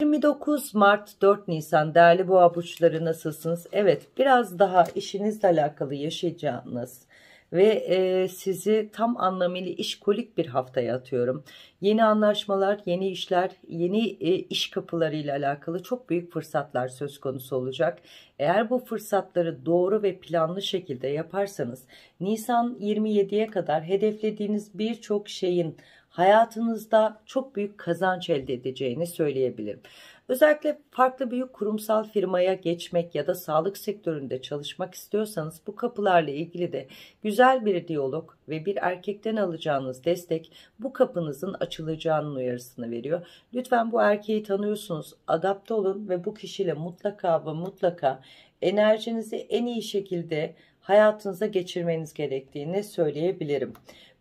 29 Mart 4 Nisan değerli boğa burçları nasılsınız? Evet biraz daha işinizle alakalı yaşayacağınız ve e, sizi tam anlamıyla işkolik bir haftaya atıyorum. Yeni anlaşmalar, yeni işler, yeni e, iş kapılarıyla alakalı çok büyük fırsatlar söz konusu olacak. Eğer bu fırsatları doğru ve planlı şekilde yaparsanız Nisan 27'ye kadar hedeflediğiniz birçok şeyin hayatınızda çok büyük kazanç elde edeceğini söyleyebilirim. Özellikle farklı büyük kurumsal firmaya geçmek ya da sağlık sektöründe çalışmak istiyorsanız bu kapılarla ilgili de güzel bir diyalog ve bir erkekten alacağınız destek bu kapınızın açılacağının uyarısını veriyor. Lütfen bu erkeği tanıyorsunuz, adapte olun ve bu kişiyle mutlaka ve mutlaka enerjinizi en iyi şekilde hayatınıza geçirmeniz gerektiğini söyleyebilirim.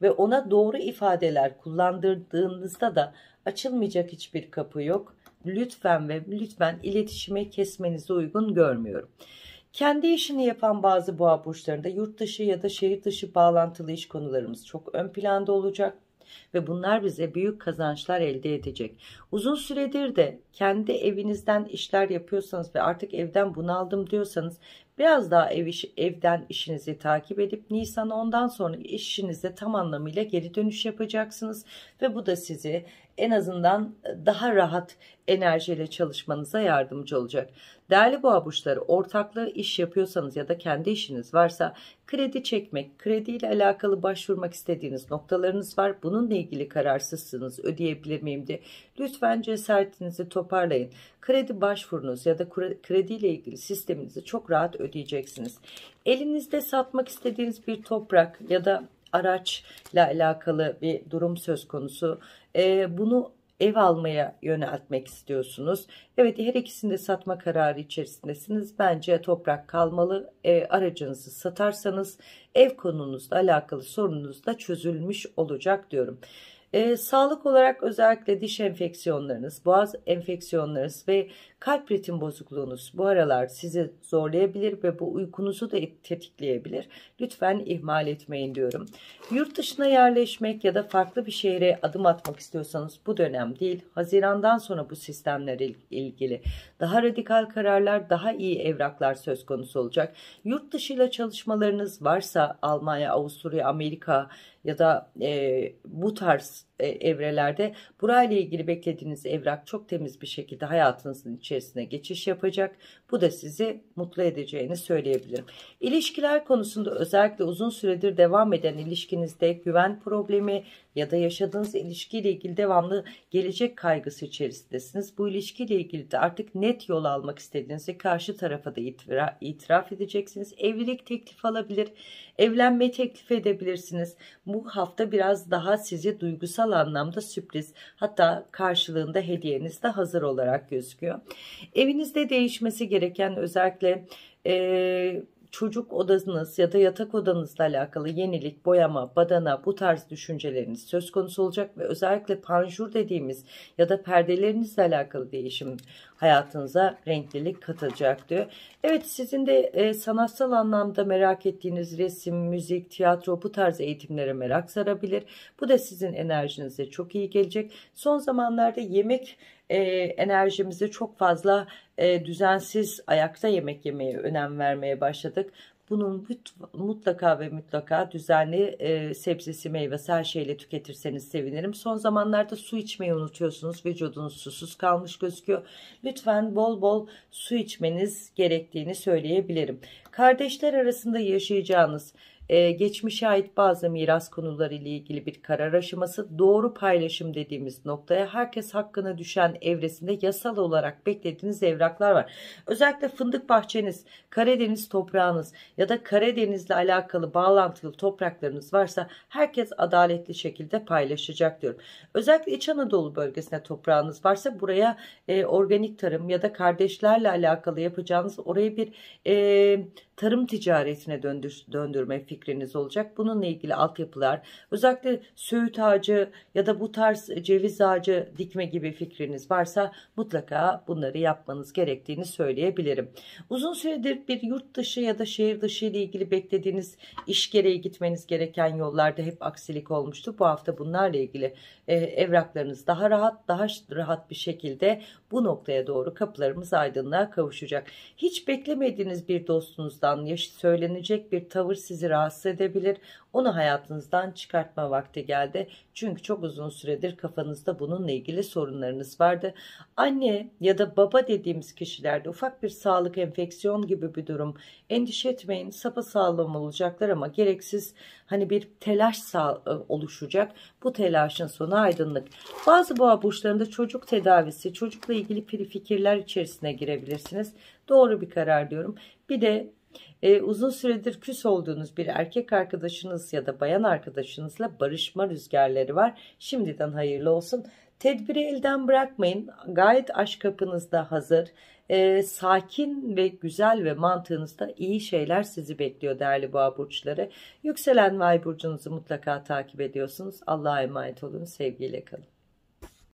Ve ona doğru ifadeler kullandırdığınızda da açılmayacak hiçbir kapı yok lütfen ve lütfen iletişime kesmenizi uygun görmüyorum. Kendi işini yapan bazı boğa burçlarında yurt dışı ya da şehir dışı bağlantılı iş konularımız çok ön planda olacak ve bunlar bize büyük kazançlar elde edecek. Uzun süredir de kendi evinizden işler yapıyorsanız ve artık evden bunaldım diyorsanız Biraz daha ev iş, evden işinizi takip edip Nisan ondan sonra işinize tam anlamıyla geri dönüş yapacaksınız. Ve bu da sizi en azından daha rahat enerjiyle çalışmanıza yardımcı olacak. Değerli boğa burçları ortaklığı iş yapıyorsanız ya da kendi işiniz varsa kredi çekmek, krediyle alakalı başvurmak istediğiniz noktalarınız var. Bununla ilgili kararsızsınız ödeyebilir miyim diye. Lütfen cesaretinizi toparlayın. Kredi başvurunuz ya da krediyle ilgili sisteminizi çok rahat ödeyebilirsiniz ödeyeceksiniz. Elinizde satmak istediğiniz bir toprak ya da araçla alakalı bir durum söz konusu. E, bunu ev almaya yöneltmek istiyorsunuz. Evet her ikisinde satma kararı içerisindesiniz. Bence toprak kalmalı. E, aracınızı satarsanız ev konunuzla alakalı sorununuz da çözülmüş olacak diyorum. E, sağlık olarak özellikle diş enfeksiyonlarınız, boğaz enfeksiyonlarınız ve kalp ritim bozukluğunuz bu aralar sizi zorlayabilir ve bu uykunuzu da tetikleyebilir. Lütfen ihmal etmeyin diyorum. Yurt dışına yerleşmek ya da farklı bir şehre adım atmak istiyorsanız bu dönem değil. Hazirandan sonra bu sistemler ilgili daha radikal kararlar, daha iyi evraklar söz konusu olacak. Yurt dışıyla çalışmalarınız varsa Almanya, Avusturya, Amerika, ya da e, bu tarz e, evrelerde burayla ilgili beklediğiniz evrak çok temiz bir şekilde hayatınızın içerisine geçiş yapacak. Bu da sizi mutlu edeceğini söyleyebilirim. İlişkiler konusunda özellikle uzun süredir devam eden ilişkinizde güven problemi ya da yaşadığınız ilişkiyle ilgili devamlı gelecek kaygısı içerisindesiniz. Bu ilişkiyle ilgili de artık net yol almak istediğinizi karşı tarafa da itiraf, edeceksiniz. Evlilik teklif alabilir, evlenme teklif edebilirsiniz. Bu hafta biraz daha sizi duygusal parasal anlamda sürpriz hatta karşılığında hediyeniz de hazır olarak gözüküyor. Evinizde değişmesi gereken özellikle e, çocuk odanız ya da yatak odanızla alakalı yenilik, boyama, badana bu tarz düşünceleriniz söz konusu olacak ve özellikle panjur dediğimiz ya da perdelerinizle alakalı değişim hayatınıza renklilik katacak diyor. Evet sizin de e, sanatsal anlamda merak ettiğiniz resim, müzik, tiyatro bu tarz eğitimlere merak sarabilir. Bu da sizin enerjinize çok iyi gelecek. Son zamanlarda yemek e, enerjimizi çok fazla e, düzensiz ayakta yemek yemeye önem vermeye başladık. Bunun mutlaka ve mutlaka düzenli e, sebzesi, meyvesi her şeyle tüketirseniz sevinirim. Son zamanlarda su içmeyi unutuyorsunuz. Vücudunuz susuz kalmış gözüküyor. Lütfen bol bol su içmeniz gerektiğini söyleyebilirim. Kardeşler arasında yaşayacağınız e, geçmişe ait bazı miras konuları ile ilgili bir karar aşaması doğru paylaşım dediğimiz noktaya herkes hakkına düşen evresinde yasal olarak beklediğiniz evraklar var. Özellikle fındık bahçeniz, Karadeniz toprağınız ya da Karadeniz'le alakalı bağlantılı topraklarınız varsa herkes adaletli şekilde paylaşacak diyorum. Özellikle İç Anadolu bölgesinde toprağınız varsa buraya e, organik tarım ya da kardeşlerle alakalı yapacağınız oraya bir e, tarım ticaretine döndür, döndürme fikri fikriniz olacak. Bununla ilgili altyapılar özellikle söğüt ağacı ya da bu tarz ceviz ağacı dikme gibi fikriniz varsa mutlaka bunları yapmanız gerektiğini söyleyebilirim. Uzun süredir bir yurt dışı ya da şehir dışı ile ilgili beklediğiniz iş gereği gitmeniz gereken yollarda hep aksilik olmuştu. Bu hafta bunlarla ilgili e, evraklarınız daha rahat daha rahat bir şekilde bu noktaya doğru kapılarımız aydınlığa kavuşacak. Hiç beklemediğiniz bir dostunuzdan söylenecek bir tavır sizi rahatsız edebilir. Onu hayatınızdan çıkartma vakti geldi. Çünkü çok uzun süredir kafanızda bununla ilgili sorunlarınız vardı. Anne ya da baba dediğimiz kişilerde ufak bir sağlık enfeksiyon gibi bir durum. Endişe etmeyin sapasağlam olacaklar ama gereksiz Hani bir telaş sağ, e, oluşacak. Bu telaşın sonu aydınlık. Bazı boğa burçlarında çocuk tedavisi, çocukla ilgili fikirler içerisine girebilirsiniz. Doğru bir karar diyorum. Bir de e, uzun süredir küs olduğunuz bir erkek arkadaşınız ya da bayan arkadaşınızla barışma rüzgarları var. Şimdiden hayırlı olsun. Tedbiri elden bırakmayın. Gayet aşk kapınızda hazır e, sakin ve güzel ve mantığınızda iyi şeyler sizi bekliyor değerli boğa burçları. Yükselen ve burcunuzu mutlaka takip ediyorsunuz. Allah'a emanet olun. Sevgiyle kalın.